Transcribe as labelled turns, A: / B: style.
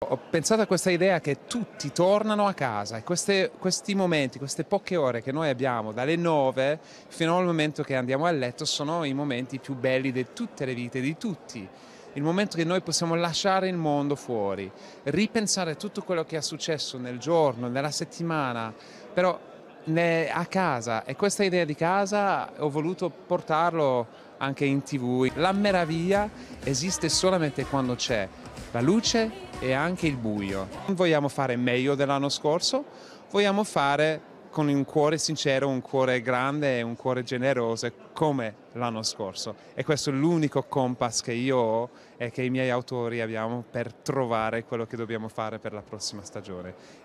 A: Ho pensato a questa idea che tutti tornano a casa e queste, questi momenti, queste poche ore che noi abbiamo dalle 9 fino al momento che andiamo a letto sono i momenti più belli di tutte le vite, di tutti. Il momento che noi possiamo lasciare il mondo fuori, ripensare tutto quello che è successo nel giorno, nella settimana, però a casa e questa idea di casa ho voluto portarlo anche in tv. La meraviglia esiste solamente quando c'è la luce e anche il buio. Vogliamo fare meglio dell'anno scorso, vogliamo fare con un cuore sincero, un cuore grande e un cuore generoso come l'anno scorso. E questo è l'unico compass che io ho e che i miei autori abbiamo per trovare quello che dobbiamo fare per la prossima stagione.